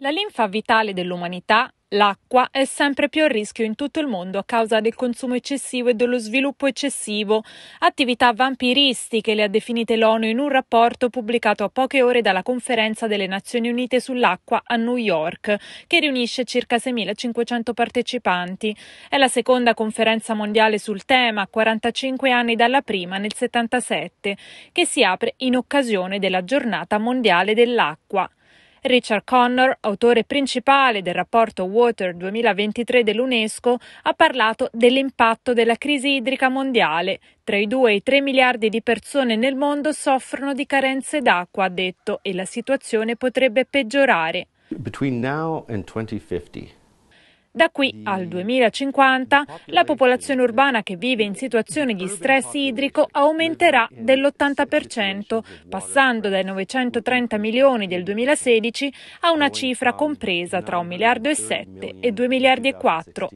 La linfa vitale dell'umanità, l'acqua, è sempre più a rischio in tutto il mondo a causa del consumo eccessivo e dello sviluppo eccessivo, attività vampiristiche le ha definite l'ONU in un rapporto pubblicato a poche ore dalla conferenza delle Nazioni Unite sull'acqua a New York, che riunisce circa 6.500 partecipanti. È la seconda conferenza mondiale sul tema, a 45 anni dalla prima nel 77, che si apre in occasione della giornata mondiale dell'acqua. Richard Connor, autore principale del rapporto Water 2023 dell'UNESCO, ha parlato dell'impatto della crisi idrica mondiale. Tra i 2 e i 3 miliardi di persone nel mondo soffrono di carenze d'acqua, ha detto, e la situazione potrebbe peggiorare. Between now and 2050 da qui al 2050 la popolazione urbana che vive in situazioni di stress idrico aumenterà dell'80%, passando dai 930 milioni del 2016 a una cifra compresa tra 1 miliardo e 7 e 2 miliardi e 4.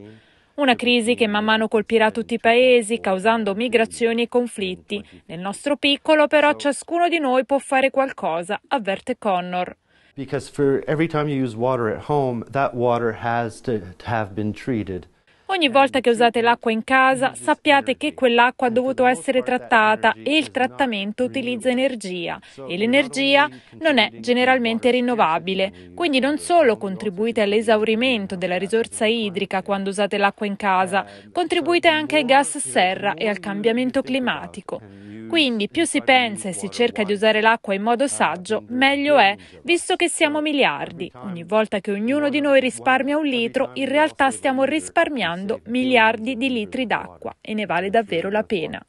Una crisi che man mano colpirà tutti i paesi, causando migrazioni e conflitti. Nel nostro piccolo, però, ciascuno di noi può fare qualcosa, avverte Connor. Because for every time you use water at home, that water has to have been treated. Ogni volta che usate l'acqua in casa, sappiate che quell'acqua ha dovuto essere trattata e il trattamento utilizza energia e l'energia non è generalmente rinnovabile. Quindi non solo contribuite all'esaurimento della risorsa idrica quando usate l'acqua in casa, contribuite anche ai gas serra e al cambiamento climatico. Quindi più si pensa e si cerca di usare l'acqua in modo saggio, meglio è, visto che siamo miliardi. Ogni volta che ognuno di noi risparmia un litro, in realtà stiamo risparmiando miliardi di litri d'acqua e ne vale davvero la pena.